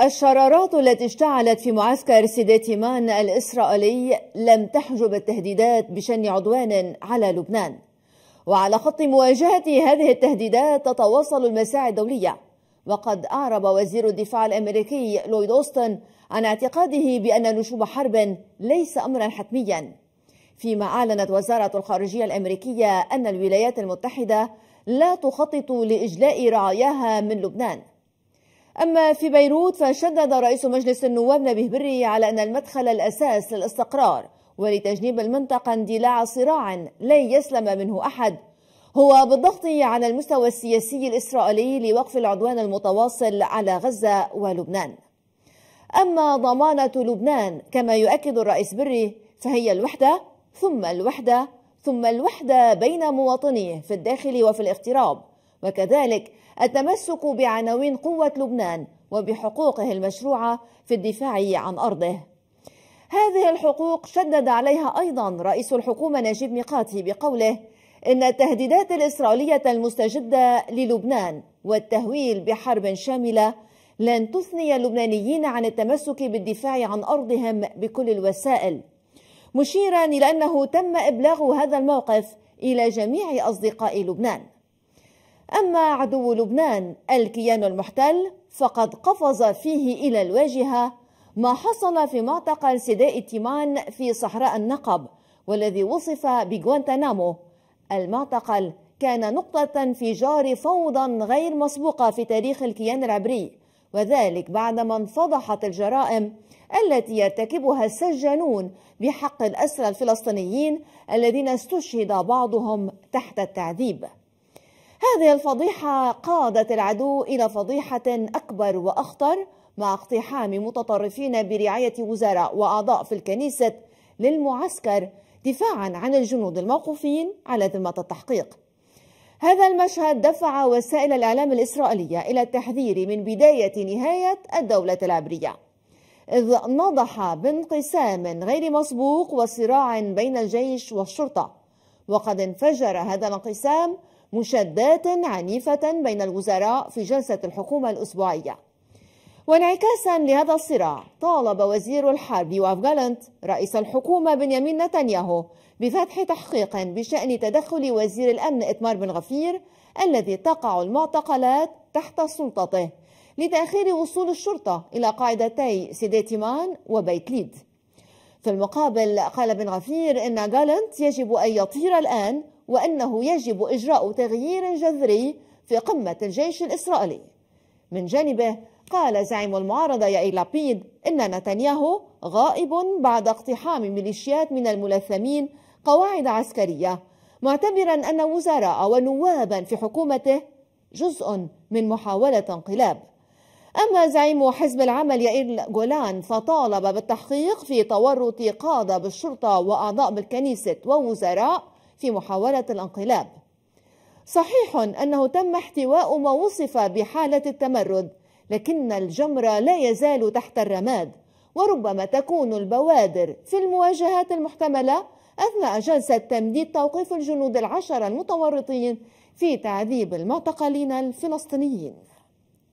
الشرارات التي اشتعلت في معسكر تيمان الإسرائيلي لم تحجب التهديدات بشن عدوان على لبنان وعلى خط مواجهة هذه التهديدات تتواصل المساعي الدولية وقد أعرب وزير الدفاع الأمريكي لويد أوستن عن اعتقاده بأن نشوب حرب ليس أمرا حتميا فيما أعلنت وزارة الخارجية الأمريكية أن الولايات المتحدة لا تخطط لإجلاء رعاياها من لبنان أما في بيروت فشدد رئيس مجلس النواب نبيه بري على أن المدخل الأساس للاستقرار ولتجنيب المنطقة اندلاع صراع لا يسلم منه أحد هو بالضغط على المستوى السياسي الإسرائيلي لوقف العدوان المتواصل على غزة ولبنان أما ضمانة لبنان كما يؤكد الرئيس بري فهي الوحدة ثم الوحدة ثم الوحدة بين مواطنيه في الداخل وفي الاغتراب وكذلك التمسك بعناوين قوة لبنان وبحقوقه المشروعة في الدفاع عن أرضه هذه الحقوق شدد عليها أيضا رئيس الحكومة نجيب ميقاتي بقوله إن التهديدات الإسرائيلية المستجدة للبنان والتهويل بحرب شاملة لن تثني اللبنانيين عن التمسك بالدفاع عن أرضهم بكل الوسائل مشيرا إلى أنه تم إبلاغ هذا الموقف إلى جميع أصدقاء لبنان أما عدو لبنان الكيان المحتل فقد قفز فيه إلى الواجهة ما حصل في معتقل سداء تيمان في صحراء النقب والذي وصف بغوانتنامو المعتقل كان نقطة انفجار فوضى غير مسبوقة في تاريخ الكيان العبري وذلك بعدما انفضحت الجرائم التي يرتكبها السجانون بحق الأسرى الفلسطينيين الذين استشهد بعضهم تحت التعذيب هذه الفضيحة قادت العدو إلى فضيحة أكبر وأخطر مع اقتحام متطرفين برعاية وزراء وأعضاء في الكنيسة للمعسكر دفاعا عن الجنود الموقوفين على ذمة التحقيق هذا المشهد دفع وسائل الإعلام الإسرائيلية إلى التحذير من بداية نهاية الدولة العبرية إذ نضح بانقسام غير مسبوق وصراع بين الجيش والشرطة وقد انفجر هذا الانقسام مشادات عنيفة بين الوزراء في جلسة الحكومة الأسبوعية وانعكاسا لهذا الصراع طالب وزير الحرب يواف جالنت رئيس الحكومة بنيامين نتنياهو بفتح تحقيق بشأن تدخل وزير الأمن إتمار بن غفير الذي تقع المعتقلات تحت سلطته لتأخير وصول الشرطة إلى قاعدتي سيديتيمان وبيت ليد في المقابل قال بن غفير إن غالنت يجب أن يطير الآن وأنه يجب إجراء تغيير جذري في قمة الجيش الإسرائيلي من جانبه قال زعيم المعارضة يائير لابيد إن نتنياهو غائب بعد اقتحام ميليشيات من الملثمين قواعد عسكرية معتبرا أن وزراء ونوابا في حكومته جزء من محاولة انقلاب أما زعيم حزب العمل يائير جولان فطالب بالتحقيق في تورط قادة بالشرطة وأعضاء بالكنيسة ووزراء في محاولة الانقلاب صحيح أنه تم احتواء ما وصف بحالة التمرد لكن الجمر لا يزال تحت الرماد وربما تكون البوادر في المواجهات المحتملة أثناء جلسة تمديد توقيف الجنود العشر المتورطين في تعذيب المعتقلين الفلسطينيين